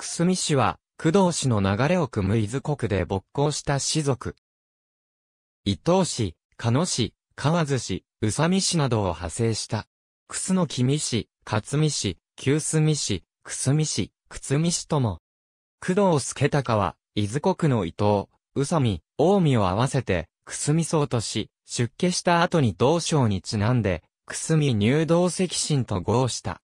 くすみ氏は、工藤氏の流れを汲む伊豆国で勃興した氏族。伊東氏、鹿野氏、河津氏、宇佐美氏などを派生した。楠木美氏、勝美氏、旧住氏、すみ氏、つみ氏とも。工藤助隆は、伊豆国の伊藤、宇佐美、大見を合わせて、くすみ僧とし、出家した後に同省にちなんで、くすみ入道石神と合した。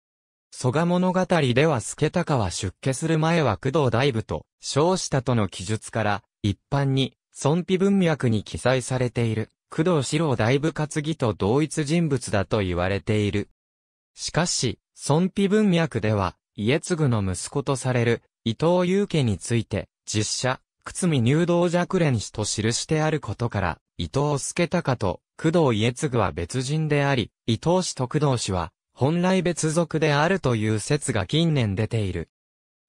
蘇我物語では助高は出家する前は工藤大部と称したとの記述から、一般に、尊卑文脈に記載されている、工藤四郎大部担ぎと同一人物だと言われている。しかし、尊卑文脈では、家継の息子とされる、伊藤祐家について、実写、靴見入道若連氏と記してあることから、伊藤助高と工藤家継は別人であり、伊藤氏と工藤氏は、本来別属であるという説が近年出ている。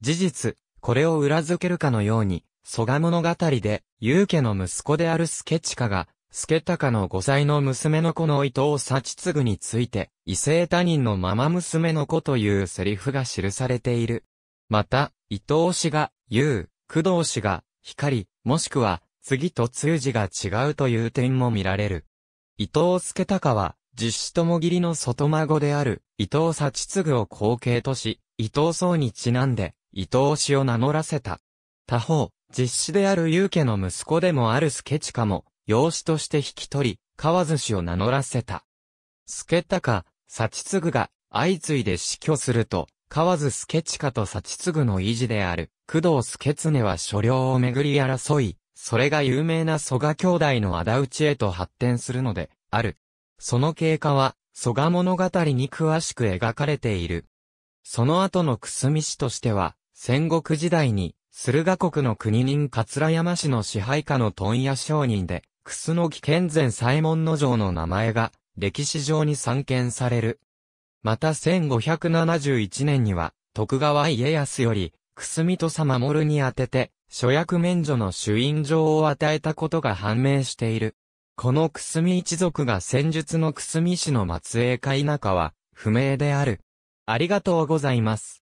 事実、これを裏付けるかのように、蘇我物語で、勇家の息子である助親が、助高の5歳の娘の子の伊藤幸継について、異性他人のまま娘の子というセリフが記されている。また、伊藤氏が、勇、工藤氏が、光、もしくは、次と通字が違うという点も見られる。伊藤助高は、実子ともぎりの外孫である、伊藤幸次を後継とし、伊藤宗にちなんで、伊藤氏を名乗らせた。他方、実子である祐家の息子でもある助近も、養子として引き取り、河津氏を名乗らせた。助高、幸次が、相次いで死去すると、河津助近と幸次の維持である、工藤助常は所領をめぐり争い、それが有名な蘇我兄弟の仇討ちへと発展するので、ある。その経過は、蘇我物語に詳しく描かれている。その後のすみ氏としては、戦国時代に、駿河国の国人桂山氏の支配下の問屋商人で、楠木健前左門の城の名前が、歴史上に散見される。また1571年には、徳川家康より、楠見とさ守に宛てて、諸役免除の主因状を与えたことが判明している。このくすみ一族が戦術のくすみ氏の末裔か否かは、不明である。ありがとうございます。